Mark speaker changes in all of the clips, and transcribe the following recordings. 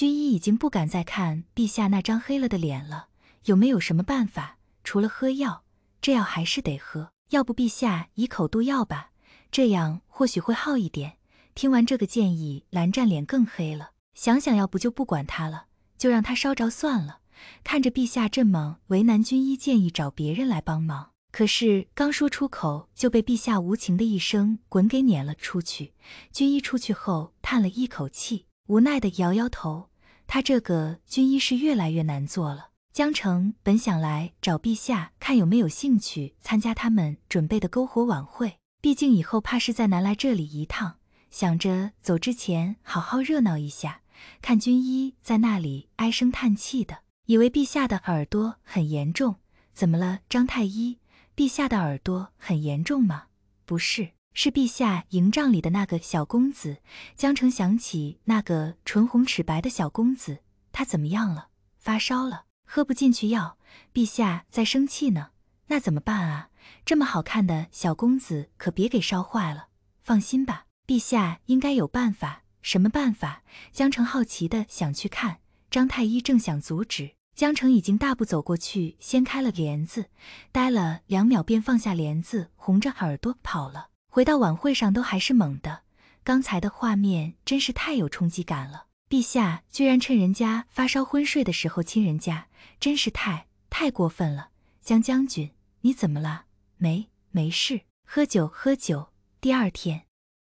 Speaker 1: 军医已经不敢再看陛下那张黑了的脸了。有没有什么办法？除了喝药，这药还是得喝。要不陛下以口度药吧，这样或许会好一点。听完这个建议，蓝湛脸更黑了。想想要不就不管他了，就让他烧着算了。看着陛下这么为难，军医建议找别人来帮忙。可是刚说出口，就被陛下无情的一声滚给撵了出去。军医出去后，叹了一口气，无奈的摇摇头。他这个军医是越来越难做了。江城本想来找陛下，看有没有兴趣参加他们准备的篝火晚会。毕竟以后怕是再难来这里一趟，想着走之前好好热闹一下。看军医在那里唉声叹气的，以为陛下的耳朵很严重。怎么了，张太医？陛下的耳朵很严重吗？不是。是陛下营帐里的那个小公子。江澄想起那个唇红齿白的小公子，他怎么样了？发烧了，喝不进去药。陛下在生气呢，那怎么办啊？这么好看的小公子可别给烧坏了。放心吧，陛下应该有办法。什么办法？江澄好奇的想去看，张太医正想阻止，江澄已经大步走过去，掀开了帘子，待了两秒，便放下帘子，红着耳朵跑了。回到晚会上都还是懵的，刚才的画面真是太有冲击感了！陛下居然趁人家发烧昏睡的时候亲人家，真是太太过分了！江将军，你怎么了？没没事。喝酒，喝酒。第二天，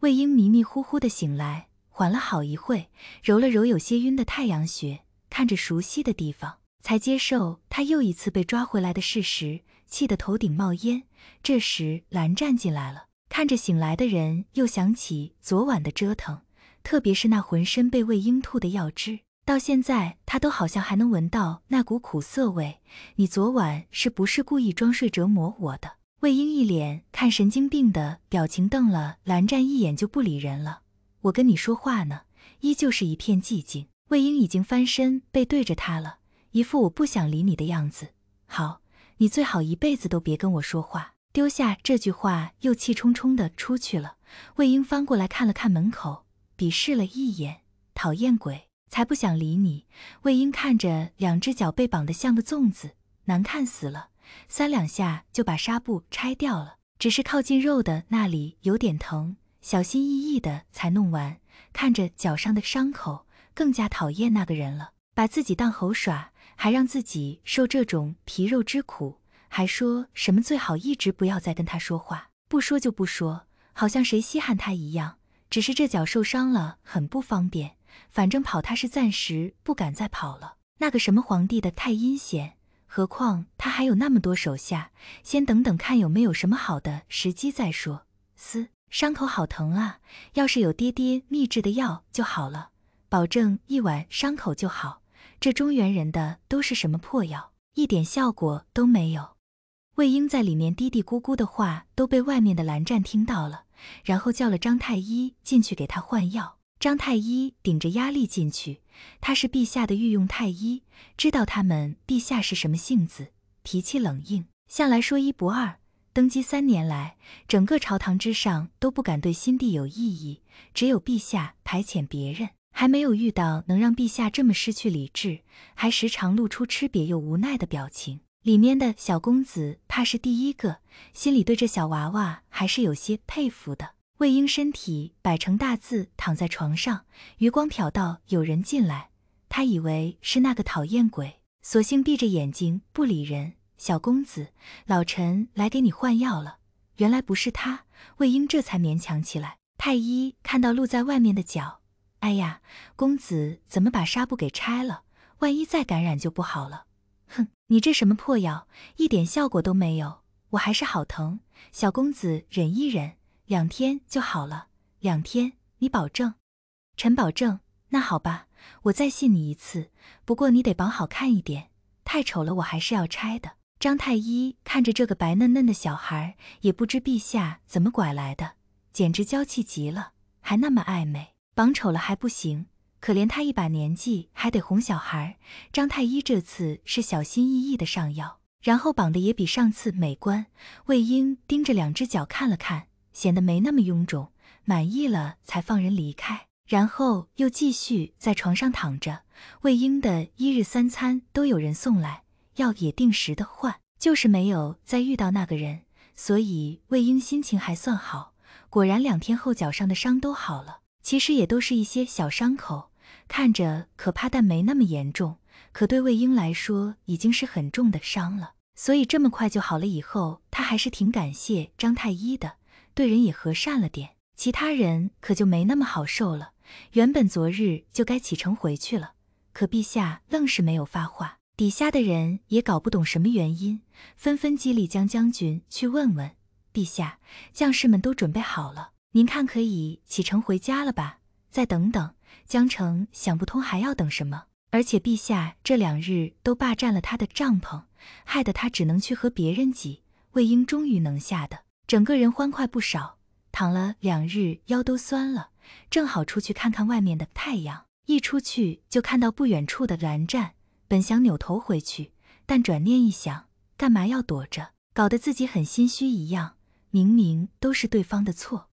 Speaker 1: 魏婴迷迷糊糊的醒来，缓了好一会，揉了揉有些晕的太阳穴，看着熟悉的地方，才接受他又一次被抓回来的事实，气得头顶冒烟。这时，蓝湛进来了。看着醒来的人，又想起昨晚的折腾，特别是那浑身被魏婴吐的药汁，到现在他都好像还能闻到那股苦涩味。你昨晚是不是故意装睡折磨我的？魏婴一脸看神经病的表情，瞪了蓝湛一眼，就不理人了。我跟你说话呢，依旧是一片寂静。魏婴已经翻身背对着他了，一副我不想理你的样子。好，你最好一辈子都别跟我说话。丢下这句话，又气冲冲的出去了。魏婴翻过来看了看门口，鄙视了一眼，讨厌鬼，才不想理你。魏婴看着两只脚被绑得像个粽子，难看死了，三两下就把纱布拆掉了，只是靠近肉的那里有点疼，小心翼翼的才弄完。看着脚上的伤口，更加讨厌那个人了，把自己当猴耍，还让自己受这种皮肉之苦。还说什么最好一直不要再跟他说话，不说就不说，好像谁稀罕他一样。只是这脚受伤了，很不方便。反正跑他是暂时不敢再跑了。那个什么皇帝的太阴险，何况他还有那么多手下。先等等看有没有什么好的时机再说。嘶，伤口好疼啊！要是有爹爹秘制的药就好了，保证一晚伤口就好。这中原人的都是什么破药，一点效果都没有。魏婴在里面嘀嘀咕咕的话都被外面的蓝湛听到了，然后叫了张太医进去给他换药。张太医顶着压力进去，他是陛下的御用太医，知道他们陛下是什么性子，脾气冷硬，向来说一不二。登基三年来，整个朝堂之上都不敢对新帝有异议，只有陛下排遣别人，还没有遇到能让陛下这么失去理智，还时常露出吃瘪又无奈的表情。里面的小公子怕是第一个，心里对这小娃娃还是有些佩服的。魏婴身体摆成大字躺在床上，余光瞟到有人进来，他以为是那个讨厌鬼，索性闭着眼睛不理人。小公子，老臣来给你换药了。原来不是他，魏婴这才勉强起来。太医看到露在外面的脚，哎呀，公子怎么把纱布给拆了？万一再感染就不好了。你这什么破药，一点效果都没有，我还是好疼。小公子忍一忍，两天就好了。两天，你保证？臣保证。那好吧，我再信你一次。不过你得绑好看一点，太丑了我还是要拆的。张太医看着这个白嫩嫩的小孩，也不知陛下怎么拐来的，简直娇气极了，还那么爱美，绑丑了还不行。可怜他一把年纪还得哄小孩。张太医这次是小心翼翼的上药，然后绑的也比上次美观。魏婴盯着两只脚看了看，显得没那么臃肿，满意了才放人离开。然后又继续在床上躺着。魏婴的一日三餐都有人送来，药也定时的换，就是没有再遇到那个人，所以魏婴心情还算好。果然两天后，脚上的伤都好了。其实也都是一些小伤口，看着可怕，但没那么严重。可对魏婴来说，已经是很重的伤了，所以这么快就好了。以后他还是挺感谢张太医的，对人也和善了点。其他人可就没那么好受了。原本昨日就该启程回去了，可陛下愣是没有发话，底下的人也搞不懂什么原因，纷纷激励江将军去问问陛下。将士们都准备好了。您看，可以启程回家了吧？再等等，江城想不通还要等什么？而且陛下这两日都霸占了他的帐篷，害得他只能去和别人挤。魏婴终于能下的，整个人欢快不少。躺了两日，腰都酸了，正好出去看看外面的太阳。一出去就看到不远处的蓝湛，本想扭头回去，但转念一想，干嘛要躲着？搞得自己很心虚一样，明明都是对方的错。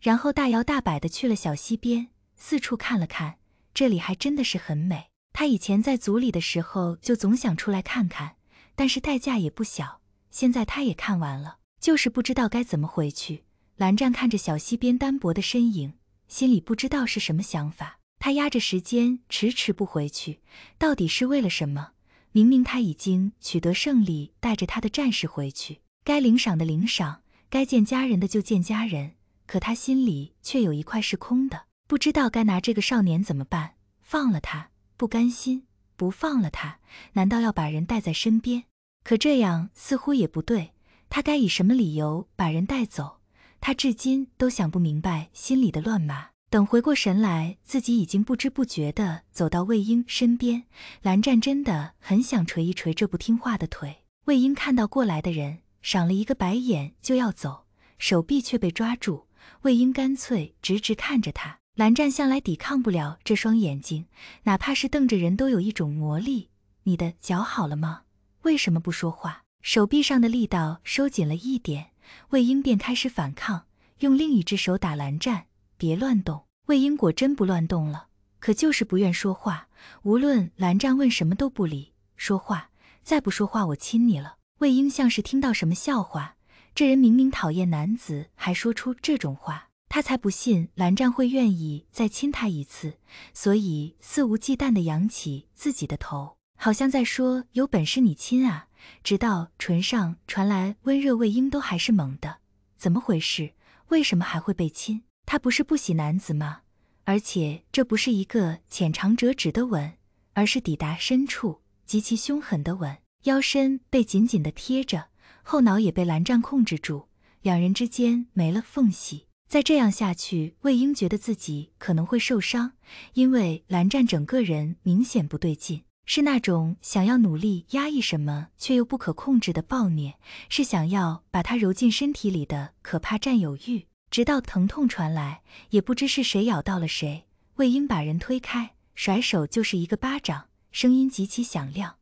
Speaker 1: 然后大摇大摆地去了小溪边，四处看了看，这里还真的是很美。他以前在族里的时候就总想出来看看，但是代价也不小。现在他也看完了，就是不知道该怎么回去。蓝湛看着小溪边单薄的身影，心里不知道是什么想法。他压着时间，迟迟不回去，到底是为了什么？明明他已经取得胜利，带着他的战士回去，该领赏的领赏，该见家人的就见家人。可他心里却有一块是空的，不知道该拿这个少年怎么办。放了他，不甘心；不放了他，难道要把人带在身边？可这样似乎也不对。他该以什么理由把人带走？他至今都想不明白心里的乱麻。等回过神来，自己已经不知不觉地走到魏婴身边。蓝湛真的很想捶一捶这不听话的腿。魏婴看到过来的人，赏了一个白眼就要走，手臂却被抓住。魏婴干脆直直看着他，蓝湛向来抵抗不了这双眼睛，哪怕是瞪着人，都有一种魔力。你的脚好了吗？为什么不说话？手臂上的力道收紧了一点，魏婴便开始反抗，用另一只手打蓝湛。别乱动！魏婴果真不乱动了，可就是不愿说话。无论蓝湛问什么，都不理。说话，再不说话，我亲你了。魏婴像是听到什么笑话。这人明明讨厌男子，还说出这种话，他才不信蓝湛会愿意再亲他一次，所以肆无忌惮地扬起自己的头，好像在说：“有本事你亲啊！”直到唇上传来温热，魏婴都还是懵的，怎么回事？为什么还会被亲？他不是不喜男子吗？而且这不是一个浅尝辄止的吻，而是抵达深处极其凶狠的吻，腰身被紧紧地贴着。后脑也被蓝湛控制住，两人之间没了缝隙。再这样下去，魏婴觉得自己可能会受伤，因为蓝湛整个人明显不对劲，是那种想要努力压抑什么却又不可控制的暴虐，是想要把他揉进身体里的可怕占有欲。直到疼痛传来，也不知是谁咬到了谁。魏婴把人推开，甩手就是一个巴掌，声音极其响亮。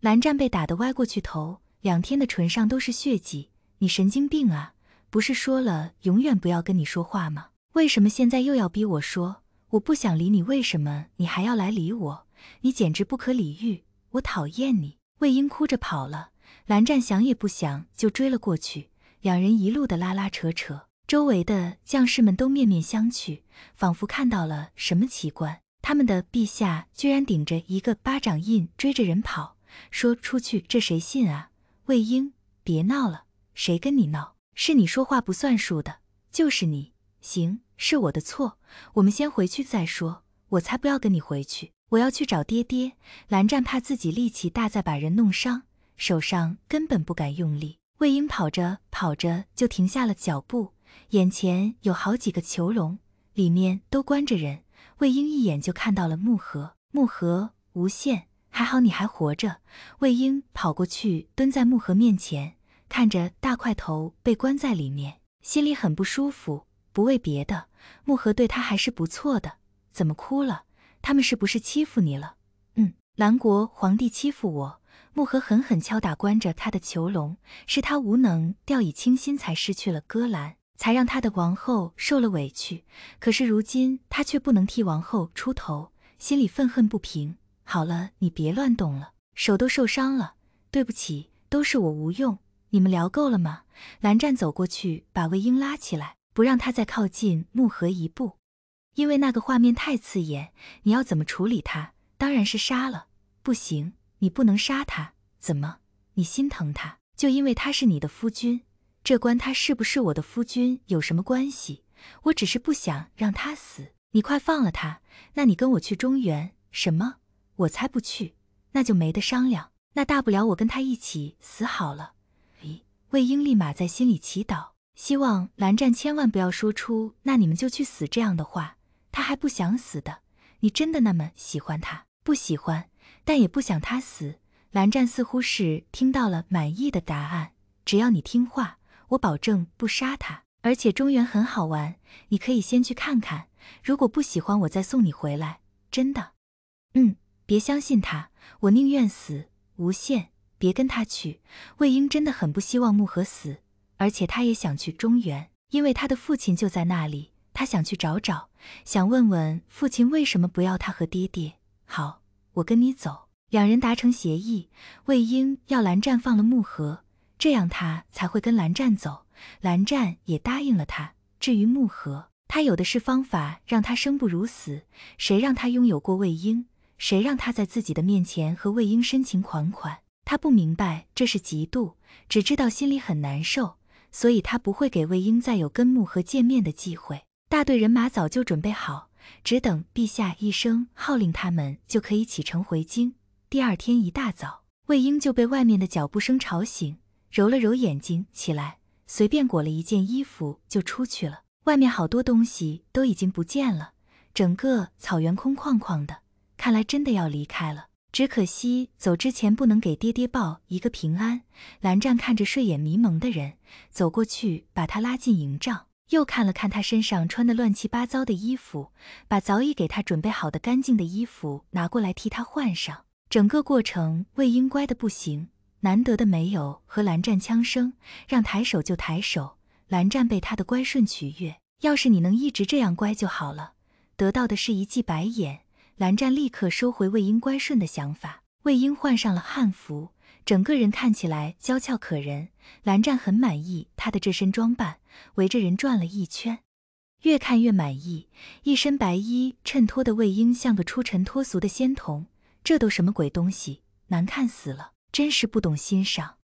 Speaker 1: 蓝湛被打得歪过去头。两天的唇上都是血迹，你神经病啊！不是说了永远不要跟你说话吗？为什么现在又要逼我说？我不想理你，为什么你还要来理我？你简直不可理喻！我讨厌你！魏婴哭着跑了，蓝湛想也不想就追了过去，两人一路的拉拉扯扯，周围的将士们都面面相觑，仿佛看到了什么奇观。他们的陛下居然顶着一个巴掌印追着人跑，说出去这谁信啊？魏婴，别闹了！谁跟你闹？是你说话不算数的，就是你！行，是我的错，我们先回去再说。我才不要跟你回去，我要去找爹爹。蓝湛怕自己力气大再把人弄伤，手上根本不敢用力。魏婴跑着跑着就停下了脚步，眼前有好几个囚笼，里面都关着人。魏婴一眼就看到了木盒，木盒无限。还好你还活着。魏婴跑过去，蹲在木盒面前，看着大块头被关在里面，心里很不舒服。不为别的，木盒对他还是不错的。怎么哭了？他们是不是欺负你了？嗯，兰国皇帝欺负我。木盒狠狠敲打关着他的囚笼，是他无能，掉以轻心才失去了戈兰，才让他的王后受了委屈。可是如今他却不能替王后出头，心里愤恨不平。好了，你别乱动了，手都受伤了。对不起，都是我无用。你们聊够了吗？蓝湛走过去，把魏婴拉起来，不让他再靠近木盒一步，因为那个画面太刺眼。你要怎么处理他？当然是杀了。不行，你不能杀他。怎么？你心疼他？就因为他是你的夫君？这关他是不是我的夫君有什么关系？我只是不想让他死。你快放了他。那你跟我去中原？什么？我才不去，那就没得商量。那大不了我跟他一起死好了。咦，魏婴立马在心里祈祷，希望蓝湛千万不要说出“那你们就去死”这样的话。他还不想死的。你真的那么喜欢他？不喜欢，但也不想他死。蓝湛似乎是听到了满意的答案。只要你听话，我保证不杀他。而且中原很好玩，你可以先去看看。如果不喜欢，我再送你回来。真的。嗯。别相信他，我宁愿死。无限，别跟他去。魏婴真的很不希望木盒死，而且他也想去中原，因为他的父亲就在那里，他想去找找，想问问父亲为什么不要他和爹爹。好，我跟你走。两人达成协议，魏婴要蓝湛放了木盒，这样他才会跟蓝湛走。蓝湛也答应了他。至于木盒，他有的是方法让他生不如死。谁让他拥有过魏婴？谁让他在自己的面前和魏婴深情款款？他不明白这是嫉妒，只知道心里很难受，所以他不会给魏婴再有跟木和见面的机会。大队人马早就准备好，只等陛下一声号令，他们就可以启程回京。第二天一大早，魏婴就被外面的脚步声吵醒，揉了揉眼睛起来，随便裹了一件衣服就出去了。外面好多东西都已经不见了，整个草原空旷旷的。看来真的要离开了，只可惜走之前不能给爹爹报一个平安。蓝湛看着睡眼迷蒙的人，走过去把他拉进营帐，又看了看他身上穿的乱七八糟的衣服，把早已给他准备好的干净的衣服拿过来替他换上。整个过程，魏婴乖的不行，难得的没有和蓝湛呛声，让抬手就抬手。蓝湛被他的乖顺取悦，要是你能一直这样乖就好了。得到的是一记白眼。蓝湛立刻收回魏婴乖顺的想法。魏婴换上了汉服，整个人看起来娇俏可人。蓝湛很满意他的这身装扮，围着人转了一圈，越看越满意。一身白衣衬托的魏婴像个出尘脱俗的仙童。这都什么鬼东西？难看死了！真是不懂欣赏。